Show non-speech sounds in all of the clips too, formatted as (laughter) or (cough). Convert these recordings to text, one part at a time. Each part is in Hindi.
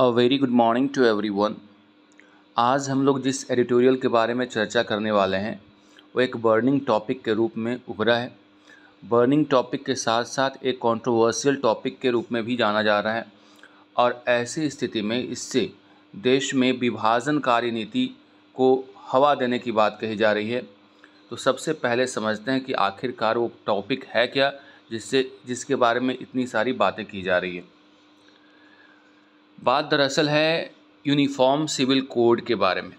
A very good morning to everyone आज हम लोग जिस एडिटोरियल के बारे में चर्चा करने वाले हैं वो एक बर्निंग टॉपिक के रूप में उभरा है बर्निंग टॉपिक के साथ साथ एक कंट्रोवर्शियल टॉपिक के रूप में भी जाना जा रहा है और ऐसी स्थिति में इससे देश में विभाजनकारी नीति को हवा देने की बात कही जा रही है तो सबसे पहले समझते हैं कि आखिरकार वो टॉपिक है क्या जिससे जिसके बारे में इतनी सारी बातें की जा रही है बात दरअसल है यूनिफॉर्म सिविल कोड के बारे में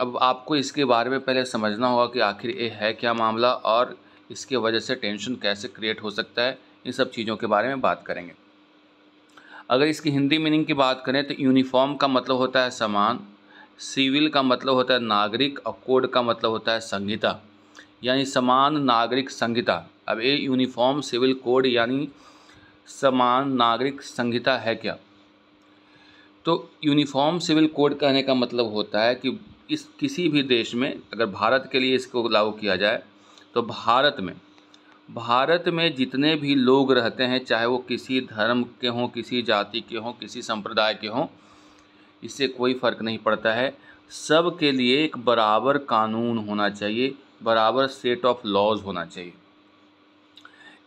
अब आपको इसके बारे में पहले समझना होगा कि आखिर ये है क्या मामला और इसके वजह से टेंशन कैसे क्रिएट हो सकता है इन सब चीज़ों के बारे में बात करेंगे अगर इसकी हिंदी मीनिंग की बात करें तो यूनिफॉर्म का मतलब होता है सामान सिविल का मतलब होता है नागरिक और कोड का मतलब होता है संहिता यानी समान नागरिक संहिता अब ये यूनिफॉर्म सिविल कोड यानी समान नागरिक संहिता है क्या तो यूनिफॉर्म सिविल कोड कहने का मतलब होता है कि इस किसी भी देश में अगर भारत के लिए इसको लागू किया जाए तो भारत में भारत में जितने भी लोग रहते हैं चाहे वो किसी धर्म के हों किसी जाति के हों किसी संप्रदाय के हों इससे कोई फ़र्क नहीं पड़ता है सब के लिए एक बराबर कानून होना चाहिए बराबर सेट ऑफ लॉज होना चाहिए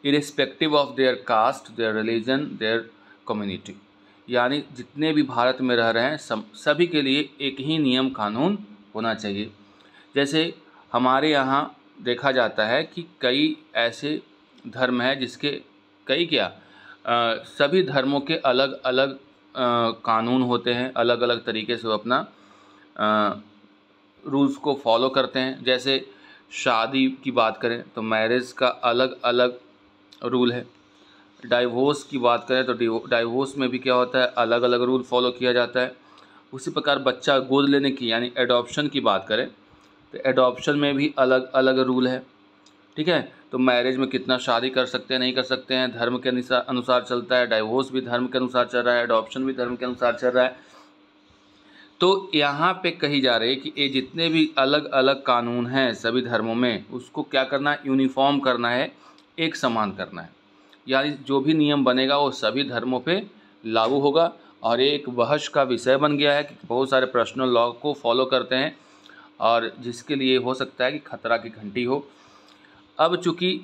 irrespective of their caste their religion their community यानी जितने भी भारत में रह रहे हैं सभी के लिए एक ही नियम कानून होना चाहिए जैसे हमारे यहाँ देखा जाता है कि कई ऐसे धर्म हैं जिसके कई क्या आ, सभी धर्मों के अलग अलग आ, कानून होते हैं अलग अलग तरीके से वो अपना रूल्स को फॉलो करते हैं जैसे शादी की बात करें तो मैरिज का अलग अलग रूल है डाइवोर्स की बात करें तो डाइवोर्स में भी क्या होता है अलग अलग रूल फॉलो किया जाता है उसी प्रकार बच्चा गोद लेने की यानी एडॉप्शन की बात करें तो एडॉप्शन में भी अलग अलग रूल है ठीक है तो मैरिज में कितना शादी कर सकते हैं नहीं कर सकते हैं धर्म के अनुसार अनुसार चलता है डाइवोर्स भी धर्म के अनुसार चल रहा है एडॉप्शन भी धर्म के अनुसार चल रहा है तो यहाँ पे कही जा रही है कि ये जितने भी अलग अलग कानून हैं सभी धर्मों में उसको क्या करना है यूनिफॉर्म करना है एक समान करना है यानी जो भी नियम बनेगा वो सभी धर्मों पे लागू होगा और एक बहस का विषय बन गया है कि बहुत सारे प्रश्न लॉ को फॉलो करते हैं और जिसके लिए हो सकता है कि खतरा की घंटी हो अब चूँकि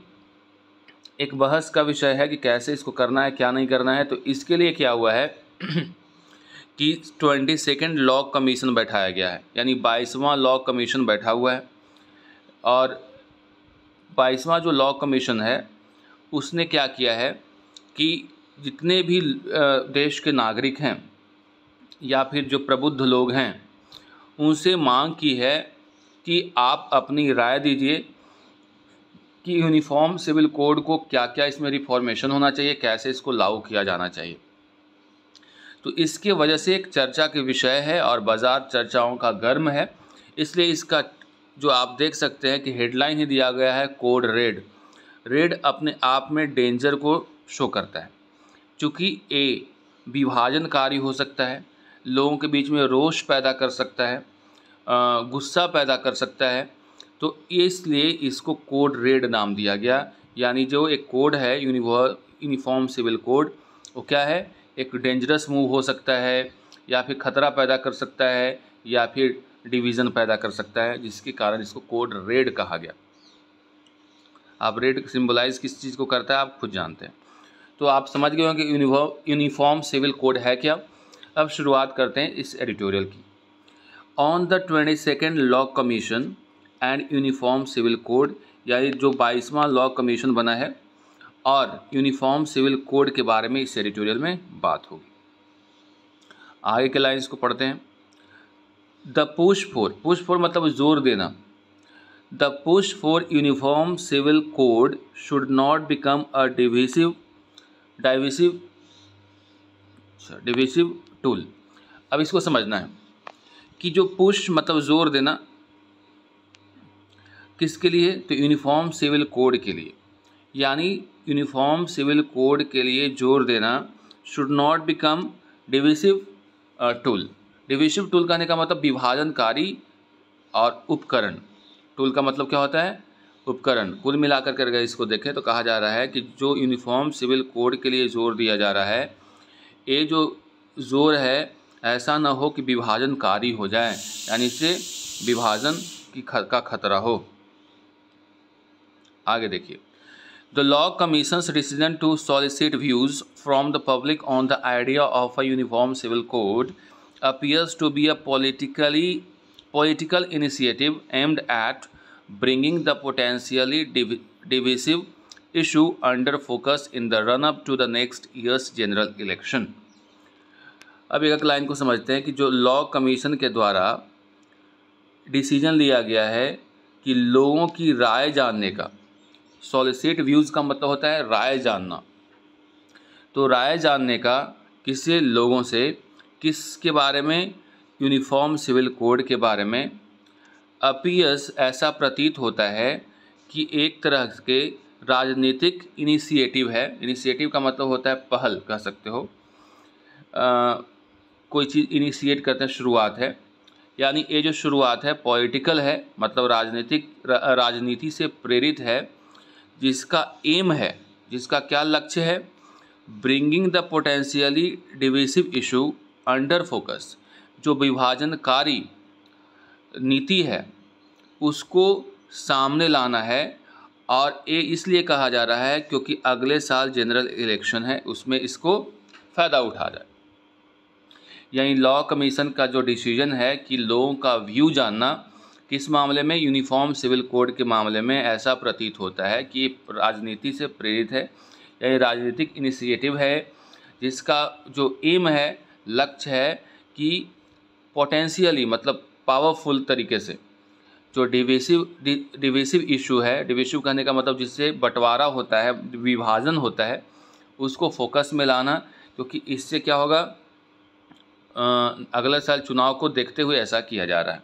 एक बहस का विषय है कि कैसे इसको करना है क्या नहीं करना है तो इसके लिए क्या हुआ है (clears throat) कि ट्वेंटी सेकेंड लॉ कमीशन बैठाया गया है यानी बाईसवां लॉ कमीशन बैठा हुआ है और बाईसवां जो लॉ कमीशन है उसने क्या किया है कि जितने भी देश के नागरिक हैं या फिर जो प्रबुद्ध लोग हैं उनसे मांग की है कि आप अपनी राय दीजिए कि यूनिफॉर्म सिविल कोड को क्या क्या इसमें रिफॉर्मेशन होना चाहिए कैसे इसको लागू किया जाना चाहिए तो इसके वजह से एक चर्चा के विषय है और बाज़ार चर्चाओं का गर्म है इसलिए इसका जो आप देख सकते हैं कि हेडलाइन ही दिया गया है कोड रेड रेड अपने आप में डेंजर को शो करता है चूँकि ए विभाजनकारी हो सकता है लोगों के बीच में रोष पैदा कर सकता है गुस्सा पैदा कर सकता है तो इसलिए इसको कोड रेड नाम दिया गया यानी जो एक कोड है यूनिफॉर्म सिविल कोड वो क्या है एक डेंजरस मूव हो सकता है या फिर खतरा पैदा कर सकता है या फिर डिवीज़न पैदा कर सकता है जिसके कारण इसको कोड रेड कहा गया आप रेड सिम्बलाइज़ किस चीज़ को करता है आप खुद जानते हैं तो आप समझ गए होंगे यूनिफॉर्म सिविल कोड है क्या अब शुरुआत करते हैं इस एडिटोरियल की on the twenty second law commission and uniform civil code यानी जो बाईसवां लॉ कमीशन बना है और यूनिफॉर्म सिविल कोड के बारे में इस एडिटोरियल में बात होगी आगे के लाइन्स को पढ़ते हैं the push for push for मतलब जोर देना the push for uniform civil code should not become a divisive divisive divisive tool अब इसको समझना है कि जो पुश मतलब जोर देना किसके लिए तो यूनिफॉर्म सिविल कोड के लिए यानी यूनिफॉर्म सिविल कोड के लिए जोर देना should not become divisive tool divisive tool कहने का मतलब विभाजनकारी और उपकरण टूल का मतलब क्या होता है उपकरण कुल मिलाकर कर अगर इसको देखें तो कहा जा रहा है कि जो यूनिफॉर्म सिविल कोड के लिए जोर दिया जा रहा है ये जो जोर है ऐसा ना हो कि विभाजनकारी हो जाए यानी इससे विभाजन की ख, का खतरा हो आगे देखिए the law commission's decision to solicit views from the public on the idea of a uniform civil code appears to be a politically political initiative aimed at bringing the potentially div divisive issue under focus in the run up to the next year's general election अब एक लाइन को समझते हैं कि जो लॉ कमीशन के द्वारा डिसीजन लिया गया है कि लोगों की राय जानने का सॉलिसिट व्यूज़ का मतलब होता है राय जानना तो राय जानने का किसे लोगों से किसके बारे में यूनिफॉर्म सिविल कोड के बारे में अपीयस ऐसा प्रतीत होता है कि एक तरह के राजनीतिक इनिशिएटिव है इनिशिएटिव का मतलब होता है पहल कह सकते हो आ, कोई चीज़ इनिशिएट करते हैं शुरुआत है यानी ये जो शुरुआत है पॉलिटिकल है मतलब राजनीतिक रा, राजनीति से प्रेरित है जिसका एम है जिसका क्या लक्ष्य है bringing the potentially divisive issue under focus जो विभाजनकारी नीति है उसको सामने लाना है और ये इसलिए कहा जा रहा है क्योंकि अगले साल जनरल इलेक्शन है उसमें इसको फ़ायदा उठा जाए यानी लॉ कमीशन का जो डिसीजन है कि लोगों का व्यू जानना किस मामले में यूनिफॉर्म सिविल कोड के मामले में ऐसा प्रतीत होता है कि राजनीति से प्रेरित है या राजनीतिक इनिशिएटिव है जिसका जो एम है लक्ष्य है कि पोटेंशियली मतलब पावरफुल तरीके से जो डिवेसिव डिवेसिव इशू है डिवेसिव कहने का मतलब जिससे बंटवारा होता है विभाजन होता है उसको फोकस में लाना क्योंकि इससे क्या होगा अगले साल चुनाव को देखते हुए ऐसा किया जा रहा है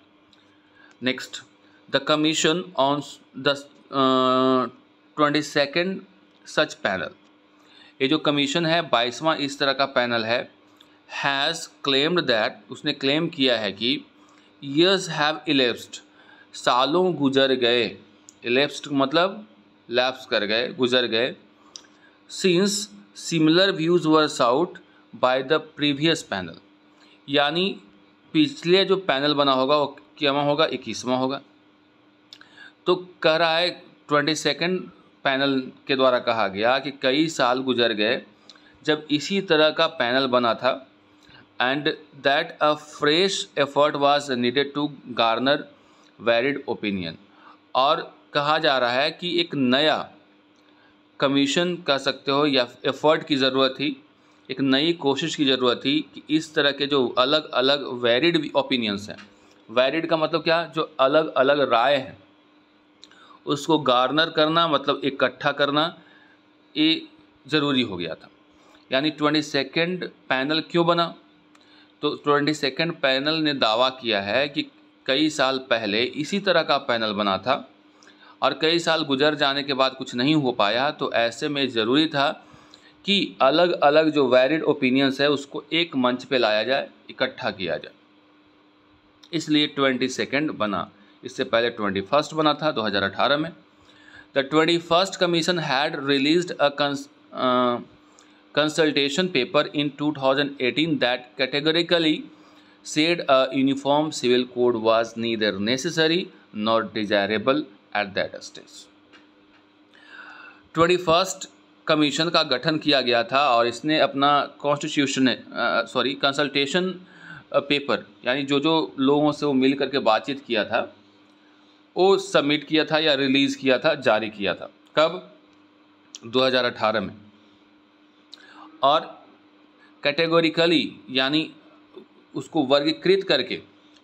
next the commission on the twenty second such panel ये जो कमीशन है बाईसवां इस तरह का पैनल है हैज़ क्लेम्ड दैट उसने क्लेम किया है कि ईयर्स हैव इलेप्स्ड सालों गुजर गए इलेप्स्ड मतलब लैप्स कर गए गुजर गए since similar views were out by the previous panel यानी पिछले जो पैनल बना होगा वो क्या होगा इक्कीसवा होगा तो कह रहा है ट्वेंटी सेकेंड पैनल के द्वारा कहा गया कि कई साल गुजर गए जब इसी तरह का पैनल बना था and that a fresh effort was needed to garner varied opinion और कहा जा रहा है कि एक नया कमीशन कह सकते हो या एफर्ट की ज़रूरत थी एक नई कोशिश की ज़रूरत थी कि इस तरह के जो अलग अलग वैरिड ओपिनियंस हैं वैरिड का मतलब क्या जो अलग अलग राय हैं उसको गार्नर करना मतलब इकट्ठा करना ये ज़रूरी हो गया था यानी ट्वेंटी सेकेंड पैनल क्यों बना तो ट्वेंटी सेकेंड पैनल ने दावा किया है कि कई साल पहले इसी तरह का पैनल बना था और कई साल गुजर जाने के बाद कुछ नहीं हो पाया तो ऐसे में ज़रूरी था कि अलग अलग जो वैलिड ओपिनियंस है उसको एक मंच पे लाया जाए इकट्ठा किया जाए इसलिए ट्वेंटी सेकेंड बना इससे पहले ट्वेंटी फर्स्ट बना था 2018 में the twenty first commission had release a consultation paper in 2018 that categorically said a uniform civil code was neither necessary nor desirable at that stage. 21st commission का गठन किया गया था और इसने अपना कॉन्स्टिट्यूशन सॉरी कंसल्टेशन पेपर यानी जो जो लोगों से वो मिल करके बातचीत किया था वो सबमिट किया था या रिलीज़ किया था जारी किया था कब 2018 में और कैटेगोरिकली यानी उसको वर्गीकृत करके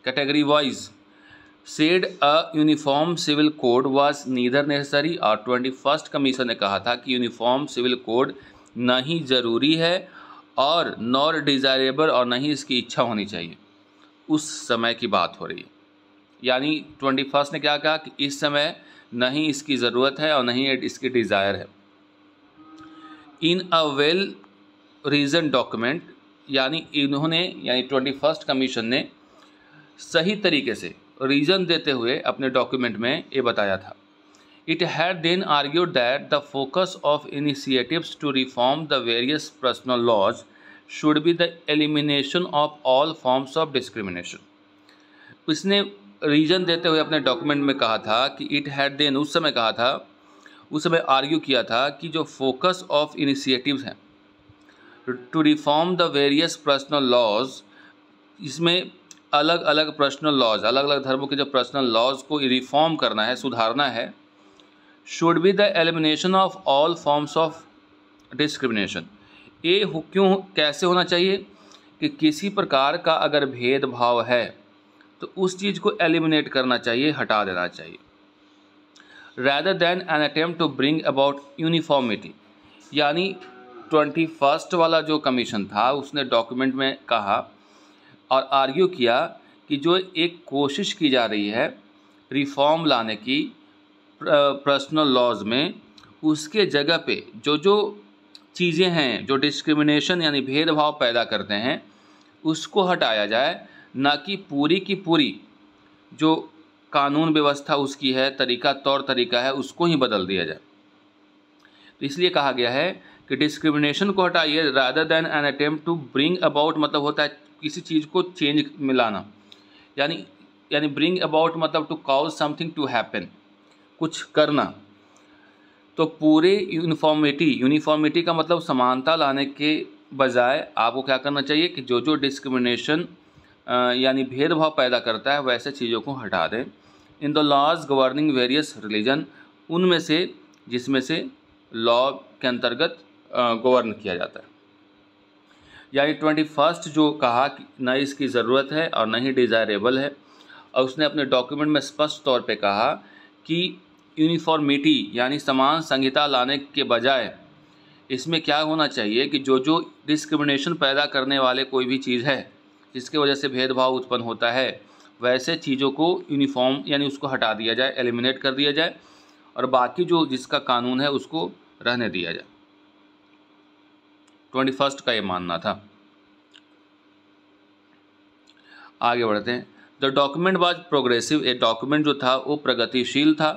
category wise said a uniform civil code was neither necessary और ट्वेंटी फर्स्ट कमीशन ने कहा था कि यूनिफॉर्म सिविल कोड ना ही ज़रूरी है और नॉर डिज़ायरेबल और नहीं इसकी इच्छा होनी चाहिए उस समय की बात हो रही है यानी ट्वेंटी फर्स्ट ने क्या कहा कि इस समय ना ही इसकी ज़रूरत है और नहीं ही इसकी डिज़ायर है in a well reason document यानी इन्होंने यानी ट्वेंटी फर्स्ट कमीशन ने सही तरीके से रीज़न देते हुए अपने डॉक्यूमेंट में ये बताया था it had then argued that the focus of initiatives to reform the various personal laws should be the elimination of all forms of discrimination उसने रीजन देते हुए अपने डॉक्यूमेंट में कहा था कि इट हैड देन उस समय कहा था उस समय आर्ग्यू किया था कि जो फोकस ऑफ इनिशिएटिव्स हैं to reform the various personal laws इसमें अलग अलग पर्सनल लॉज अलग अलग धर्मों के जो पर्सनल लॉज को रिफॉर्म करना है सुधारना है should be the elimination of all forms of discrimination ये क्यों कैसे होना चाहिए कि किसी प्रकार का अगर भेदभाव है तो उस चीज़ को एलिमिनेट करना चाहिए हटा देना चाहिए rather than an attempt to bring about uniformity यानी ट्वेंटी फर्स्ट वाला जो कमीशन था उसने डॉक्यूमेंट में कहा और आर्ग्यू किया कि जो एक कोशिश की जा रही है रिफॉर्म लाने की पर्सनल लॉज में उसके जगह पे जो जो चीज़ें हैं जो डिस्क्रिमिनेशन यानी भेदभाव पैदा करते हैं उसको हटाया जाए ना कि पूरी की पूरी जो कानून व्यवस्था उसकी है तरीका तौर तरीका है उसको ही बदल दिया जाए तो इसलिए कहा गया है कि डिस्क्रिमिनेशन को हटाइए rather than an attempt to bring about मतलब होता है किसी चीज़ को चेंज मिलाना यानी यानी ब्रिंग अबाउट मतलब to cause something to happen कुछ करना तो पूरे यूनिफॉर्मिटी यूनिफॉर्मिटी का मतलब समानता लाने के बजाय आपको क्या करना चाहिए कि जो जो डिस्क्रिमिनेशन यानी भेदभाव पैदा करता है वैसे चीज़ों को हटा दें in the laws governing various religion उनमें से जिसमें से लॉ के अंतर्गत गवर्न किया जाता है यानी ट्वेंटी फर्स्ट जो कहा कि न इसकी ज़रूरत है और न ही डिज़ायरेबल है और उसने अपने डॉक्यूमेंट में स्पष्ट तौर पे कहा कि यूनिफॉर्मिटी यानी समान संहिता लाने के बजाय इसमें क्या होना चाहिए कि जो जो डिस्क्रिमिनेशन पैदा करने वाले कोई भी चीज़ है जिसके वजह से भेदभाव उत्पन्न होता है वैसे चीज़ों को यूनिफॉर्म यानी उसको हटा दिया जाए एलिमिनेट कर दिया जाए और बाकी जो जिसका कानून है उसको रहने दिया जाए ट्वेंटी फर्स्ट का ये मानना था आगे बढ़ते हैं the document was progressive a document जो था वो प्रगतिशील था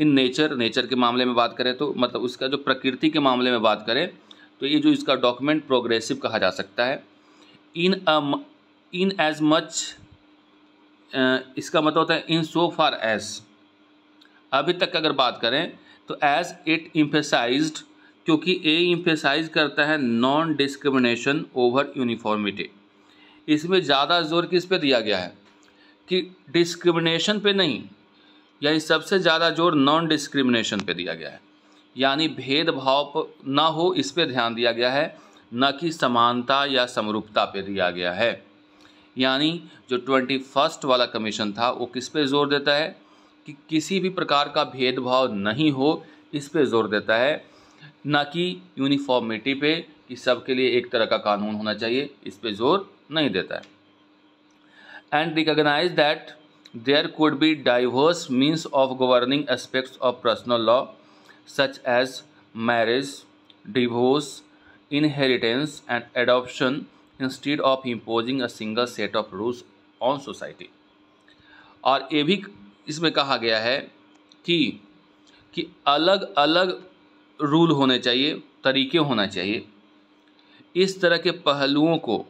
इन नेचर नेचर के मामले में बात करें तो मतलब उसका जो प्रकृति के मामले में बात करें तो ये जो इसका डॉक्यूमेंट प्रोग्रेसिव कहा जा सकता है इन इन एज मच इसका मतलब होता है इन सो फार एज अभी तक अगर बात करें तो एज इट इम्फेसाइज्ड क्योंकि ए इम्फेसाइज करता है नॉन डिस्क्रिमिनेशन ओवर यूनिफॉर्मिटी इसमें ज़्यादा जोर किस पे दिया गया है कि डिस्क्रिमिनेशन पे नहीं यानी सबसे ज़्यादा जोर नॉन डिस्क्रिमिनेशन पे दिया गया है यानी भेदभाव ना हो इस पे ध्यान दिया गया है न कि समानता या समरूपता पे दिया गया है यानी जो ट्वेंटी फर्स्ट वाला कमीशन था वो किस पे जोर देता है कि किसी भी प्रकार का भेदभाव नहीं हो इस पे जोर देता है ना कि यूनिफॉर्मिटी पे कि सबके लिए एक तरह का कानून होना चाहिए इस पे जोर नहीं देता है and recognise that there could be diverse means of governing aspects of personal law such as marriage divorce inheritance and adoption instead of imposing a single set of rules on society और ये भी इसमें कहा गया है कि कि अलग अलग रूल होने चाहिए तरीके होना चाहिए इस तरह के पहलुओं को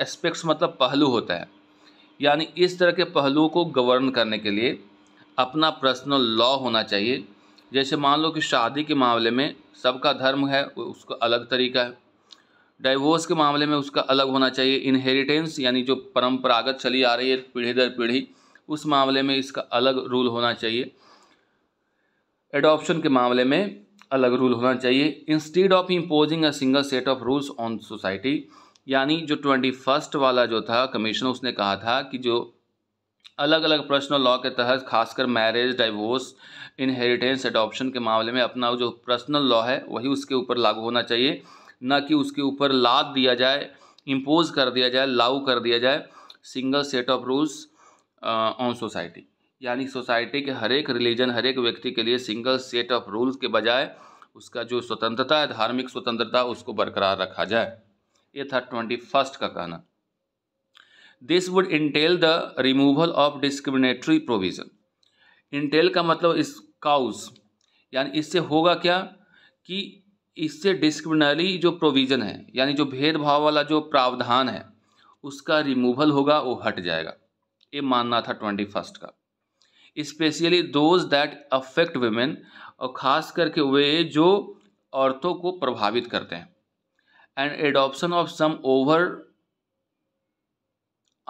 एस्पेक्ट्स मतलब पहलू होता है यानी इस तरह के पहलुओं को गवर्न करने के लिए अपना पर्सनल लॉ होना चाहिए जैसे मान लो कि शादी के मामले में सबका धर्म है उसका अलग तरीका है डाइवोर्स के मामले में उसका अलग होना चाहिए इनहेरिटेंस यानी जो परंपरागत चली आ रही है पीढ़ी दर पीढ़ी उस मामले में इसका अलग रूल होना चाहिए एडॉप्शन के मामले में अलग रूल होना चाहिए instead of imposing a single set of rules on society यानी जो ट्वेंटी फर्स्ट वाला जो था कमीशन उसने कहा था कि जो अलग अलग पर्सनल लॉ के तहत खासकर मैरिज डाइवोर्स इनहेरिटेंस एडॉप्शन के मामले में अपना जो पर्सनल लॉ है वही उसके ऊपर लागू होना चाहिए न कि उसके ऊपर लाद दिया जाए इम्पोज कर दिया जाए लागू कर दिया जाए single set of rules on society यानी सोसाइटी के हर एक रिलीजन हर एक व्यक्ति के लिए सिंगल सेट ऑफ रूल्स के बजाय उसका जो स्वतंत्रता है धार्मिक स्वतंत्रता उसको बरकरार रखा जाए ये था ट्वेंटी फर्स्ट का कहना this would entail the removal of discriminatory provision entail का मतलब इस काउस यानी इससे होगा क्या कि इससे डिस्क्रिमिनरी जो प्रोविज़न है यानी जो भेदभाव वाला जो प्रावधान है उसका रिमूवल होगा वो हट जाएगा ये मानना था ट्वेंटी फर्स्ट का specially those that affect women और ख़ास करके वे जो औरतों को प्रभावित करते हैं and adoption of some over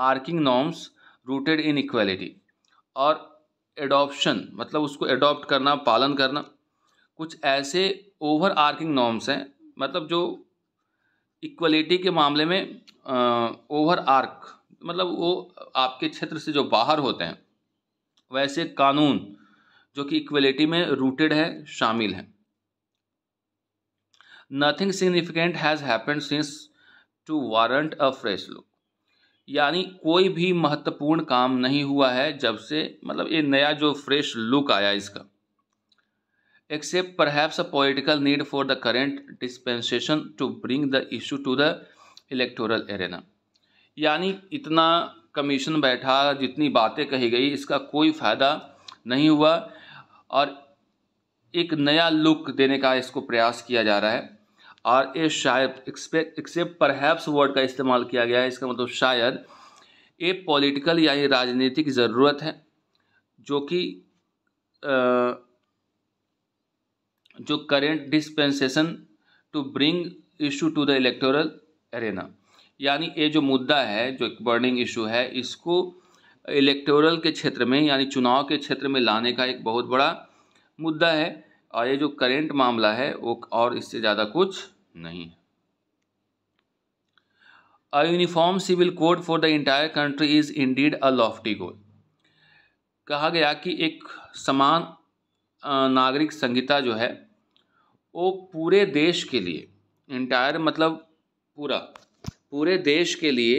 arching norms rooted in equality और एडॉप्शन मतलब उसको एडॉप्ट करना पालन करना कुछ ऐसे ओवर आर्किंग नॉर्म्स हैं मतलब जो इक्वलिटी के मामले में ओवर आर्क मतलब वो आपके क्षेत्र से जो बाहर होते हैं वैसे कानून जो कि इक्वलिटी में रूटेड है शामिल हैं nothing significant has happened since to warrant a fresh look यानी कोई भी महत्वपूर्ण काम नहीं हुआ है जब से मतलब ये नया जो फ्रेश लुक आया इसका except perhaps a political need for the current dispensation to bring the issue to the electoral arena यानी इतना कमीशन बैठा जितनी बातें कही गई इसका कोई फ़ायदा नहीं हुआ और एक नया लुक देने का इसको प्रयास किया जा रहा है और ये शायद एक्सेप्ट परहैप्स वर्ड का इस्तेमाल किया गया है इसका मतलब शायद ये पॉलिटिकल यानी राजनीतिक ज़रूरत है जो कि जो current dispensation to bring issue to the electoral arena यानी ये जो मुद्दा है जो एक बर्निंग इशू है इसको इलेक्टोरल के क्षेत्र में यानी चुनाव के क्षेत्र में लाने का एक बहुत बड़ा मुद्दा है और ये जो करेंट मामला है वो और इससे ज़्यादा कुछ नहीं है a uniform civil code for the entire country is indeed a lofty goal कहा गया कि एक समान नागरिक संहिता जो है वो पूरे देश के लिए इंटायर मतलब पूरा पूरे देश के लिए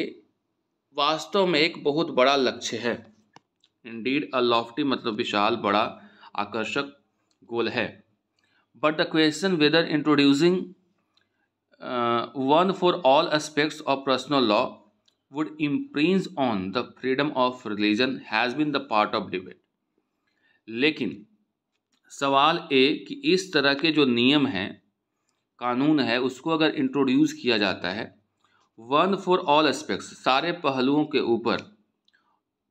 वास्तव में एक बहुत बड़ा लक्ष्य है इंडीड अ लॉफ्टी मतलब विशाल बड़ा आकर्षक गोल है but the question whether introducing one for all aspects of personal law would imprints on the freedom of religion has been the part of debate लेकिन सवाल ए कि इस तरह के जो नियम हैं कानून है उसको अगर इंट्रोड्यूस किया जाता है वन फॉर ऑल एस्पेक्ट्स सारे पहलुओं के ऊपर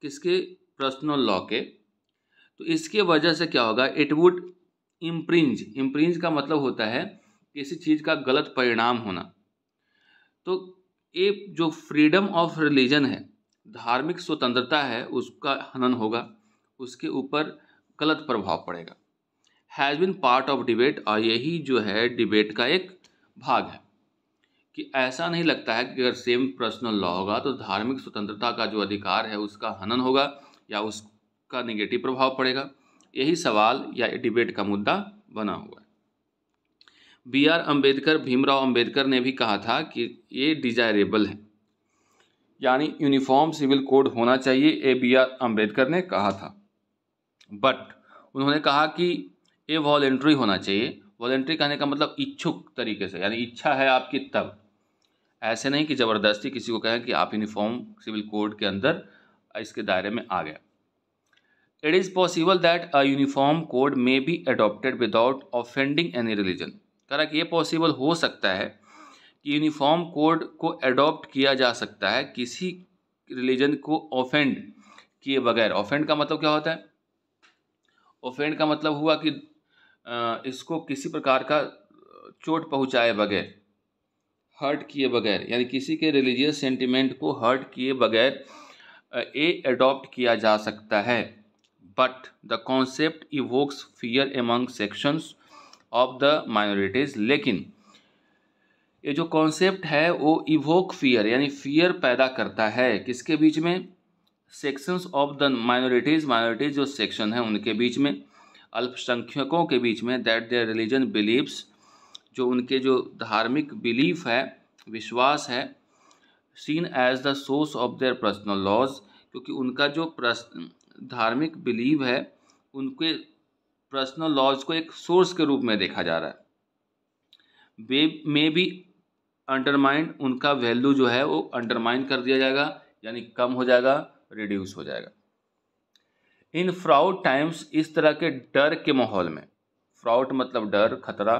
किसके पर्सनल लॉ के तो इसके वजह से क्या होगा इट वुड इम्प्रिंज इम्प्रिंज का मतलब होता है किसी चीज़ का गलत परिणाम होना तो ये जो फ्रीडम ऑफ रिलीजन है धार्मिक स्वतंत्रता है उसका हनन होगा उसके ऊपर गलत प्रभाव पड़ेगा has been part of debate और यही जो है डिबेट का एक भाग है कि ऐसा नहीं लगता है कि अगर सेम पर्सनल लॉ होगा तो धार्मिक स्वतंत्रता का जो अधिकार है उसका हनन होगा या उसका निगेटिव प्रभाव पड़ेगा यही सवाल या डिबेट का मुद्दा बना हुआ है बी आर अम्बेडकर भीमराव अम्बेडकर ने भी कहा था कि ये डिजायरेबल है यानी यूनिफॉर्म सिविल कोड होना चाहिए ए बी आर अम्बेडकर ने कहा था बट उन्होंने कहा कि ये वॉलेंट्री होना चाहिए वॉलेंट्री कहने का मतलब इच्छुक तरीके से यानी इच्छा है आपकी तब ऐसे नहीं कि ज़बरदस्ती किसी को कहें कि आप यूनिफॉर्म सिविल कोड के अंदर इसके दायरे में आ गया it is possible that a uniform code may be adopted without offending any religion करा कि ये पॉसिबल हो सकता है कि यूनिफॉर्म कोड को अडोप्ट किया जा सकता है किसी रिलीजन को ऑफेंड किए बगैर ऑफेंड का मतलब क्या होता है ऑफेंड का मतलब हुआ कि इसको किसी प्रकार का चोट पहुंचाए बगैर हर्ट किए बगैर यानी किसी के रिलीजियस सेंटिमेंट को हर्ट किए बगैर ए अडॉप्ट किया जा सकता है but the concept evokes fear among sections of the minorities लेकिन ये जो कॉन्सेप्ट है वो इवोक फियर यानी फियर पैदा करता है किसके बीच में sections of the minorities minorities जो सेक्शन हैं उनके बीच में अल्पसंख्यकों के बीच में दैट देयर रिलीजन बिलीव्स जो उनके जो धार्मिक बिलीफ है विश्वास है seen as the source of their personal laws क्योंकि उनका जो धार्मिक बिलीव है उनके पर्सनल लॉज को एक सोर्स के रूप में देखा जा रहा है वे मे बी अंडरमाइंड उनका वैल्यू जो है वो अंडरमाइंड कर दिया जाएगा यानी कम हो जाएगा रिड्यूस हो जाएगा इन फ्राउड टाइम्स इस तरह के डर के माहौल में फ्राउड मतलब डर खतरा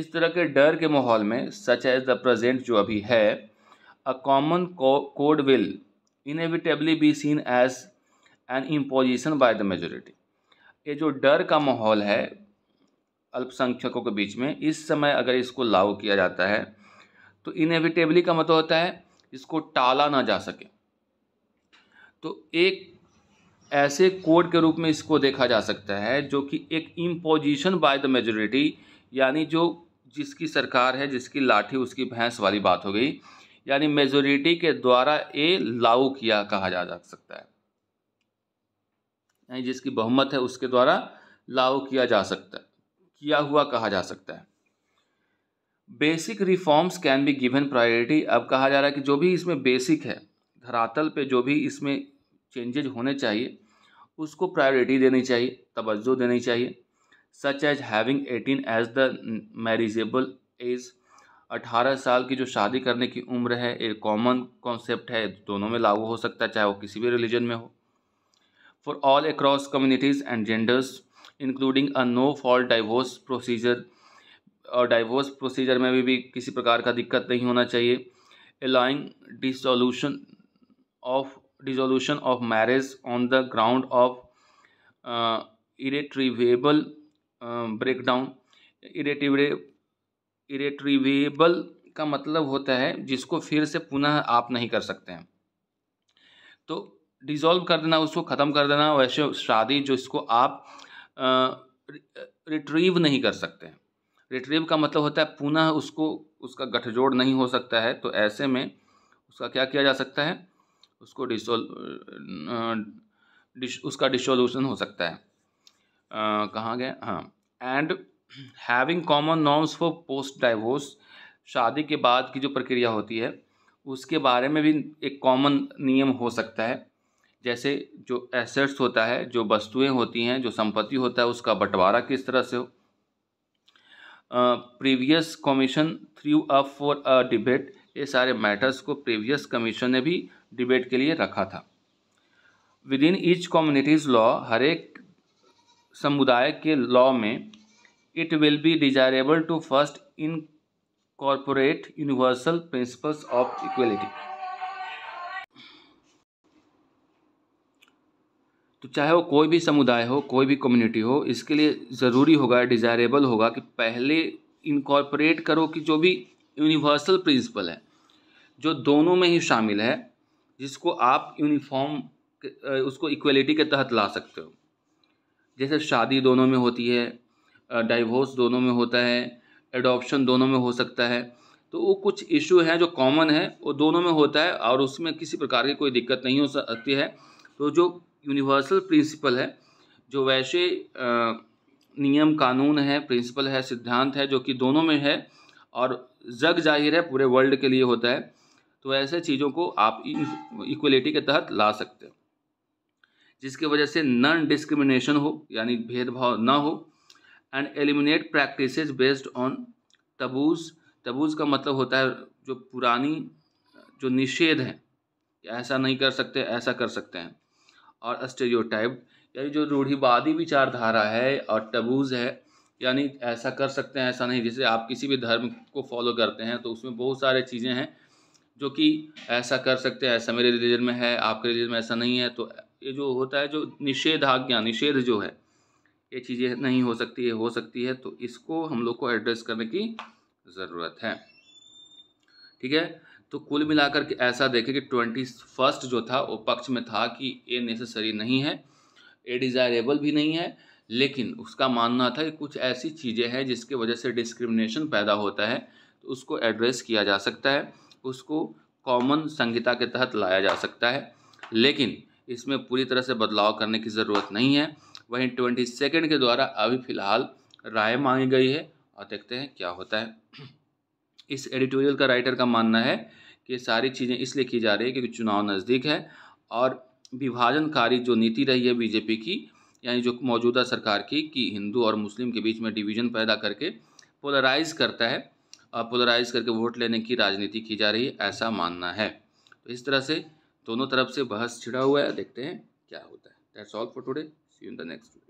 इस तरह के डर के माहौल में सच एज द प्रेजेंट जो अभी है a common code will inevitably be seen as an imposition by the majority ये जो डर का माहौल है अल्पसंख्यकों के बीच में इस समय अगर इसको लागू किया जाता है तो इनएविटेबली का मतलब होता है इसको टाला ना जा सके तो एक ऐसे कोड के रूप में इसको देखा जा सकता है जो कि एक इम्पोजिशन बाय द मेजोरिटी यानी जो जिसकी सरकार है जिसकी लाठी उसकी भैंस वाली बात हो गई यानी मेजोरिटी के द्वारा ये लागू किया कहा जा सकता है यानी जिसकी बहुमत है उसके द्वारा लागू किया जा सकता है किया हुआ कहा जा सकता है basic reforms can be given priority अब कहा जा रहा है कि जो भी इसमें बेसिक है धरातल पे जो भी इसमें चेंजेज होने चाहिए उसको प्रायोरिटी देनी चाहिए तवज्जो देनी चाहिए such as having eighteen as the marriageable age अठारह साल की जो शादी करने की उम्र है एक कॉमन कॉन्सेप्ट है दोनों में लागू हो सकता है चाहे वो किसी भी रिलीजन में हो for all across communities and genders including a no fault divorce procedure और डाइवोर्स प्रोसीजर में भी, भी किसी प्रकार का दिक्कत नहीं होना चाहिए aligning dissolution of dissolution of marriage on the ground of uh, irretrievable um, breakdown irretrievable का मतलब होता है जिसको फिर से पुनः आप नहीं कर सकते हैं तो डिज़ोल्व कर देना उसको ख़त्म कर देना वैसे शादी जो इसको आप रिट्रीव नहीं कर सकते हैं रिट्रीव का मतलब होता है पुनः उसको उसका गठजोड़ नहीं हो सकता है तो ऐसे में उसका क्या किया जा सकता है उसको डिसोल्व उसका डिसोल्यूशन हो सकता है कहाँ गए हाँ and having common norms for post divorce शादी के बाद की जो प्रक्रिया होती है उसके बारे में भी एक कॉमन नियम हो सकता है जैसे जो एसेट्स होता है जो वस्तुएं होती हैं जो संपत्ति होता है उसका बंटवारा किस तरह से हो previous commission through a for a debate ये सारे मैटर्स को प्रीवियस कमीशन ने भी डिबेट के लिए रखा था within each community's law हर एक समुदाय के लॉ में it will be desirable to first incorporate universal principles of equality तो चाहे वो कोई भी समुदाय हो कोई भी कम्युनिटी हो इसके लिए ज़रूरी होगा डिज़ायरेबल होगा कि पहले इनकॉर्पोरेट करो कि जो भी यूनिवर्सल प्रिंसिपल है जो दोनों में ही शामिल है जिसको आप यूनिफॉर्म उसको इक्वलिटी के तहत ला सकते हो जैसे शादी दोनों में होती है डाइवोर्स दोनों में होता है एडॉप्शन दोनों में हो सकता है तो वो कुछ इशू हैं जो कॉमन है वो दोनों में होता है और उसमें किसी प्रकार की कोई दिक्कत नहीं हो सकती है तो जो यूनिवर्सल प्रिंसिपल है जो वैसे नियम कानून है प्रिंसिपल है सिद्धांत है जो कि दोनों में है और जग जाहिर है पूरे वर्ल्ड के लिए होता है तो ऐसे चीज़ों को आप इक्वलिटी के तहत ला सकते हो जिसकी वजह से नॉन डिस्क्रिमिनेशन हो यानी भेदभाव ना हो and eliminate practices based on taboos taboos का मतलब होता है जो पुरानी जो निषेध है ऐसा नहीं कर सकते ऐसा कर सकते हैं और अस्टेरियोटाइप यानी जो रूढ़िवादी विचारधारा है और टबूज है यानी ऐसा कर सकते हैं ऐसा नहीं जैसे आप किसी भी धर्म को फॉलो करते हैं तो उसमें बहुत सारे चीज़ें हैं जो कि ऐसा कर सकते हैं ऐसा मेरे रिलीजन में है आपके रिलीजन में ऐसा नहीं है तो ये जो होता है जो निषेधाज्ञा निषेध जो है ये चीज़ें नहीं हो सकती ये हो सकती है तो इसको हम लोग को एड्रेस करने की ज़रूरत है ठीक है तो कुल मिलाकर के ऐसा देखें कि ट्वेंटी फर्स्ट जो था वो पक्ष में था कि ये नेसेसरी नहीं है ए डिज़ायरेबल भी नहीं है लेकिन उसका मानना था कि कुछ ऐसी चीज़ें हैं जिसके वजह से डिस्क्रिमिनेशन पैदा होता है तो उसको एड्रेस किया जा सकता है उसको कॉमन संहिता के तहत लाया जा सकता है लेकिन इसमें पूरी तरह से बदलाव करने की ज़रूरत नहीं है वहीं ट्वेंटी सेकेंड के द्वारा अभी फिलहाल राय मांगी गई है और देखते हैं क्या होता है इस एडिटोरियल का राइटर का मानना है कि सारी चीज़ें इसलिए की जा रही है क्योंकि चुनाव नज़दीक है और विभाजनकारी जो नीति रही है बीजेपी की यानी जो मौजूदा सरकार की कि हिंदू और मुस्लिम के बीच में डिवीज़न पैदा करके पोलराइज करता है पोलराइज करके वोट लेने की राजनीति की जा रही है ऐसा मानना है तो इस तरह से दोनों तरफ से बहस छिड़ा हुआ है देखते हैं क्या होता है that's all for today see you in the next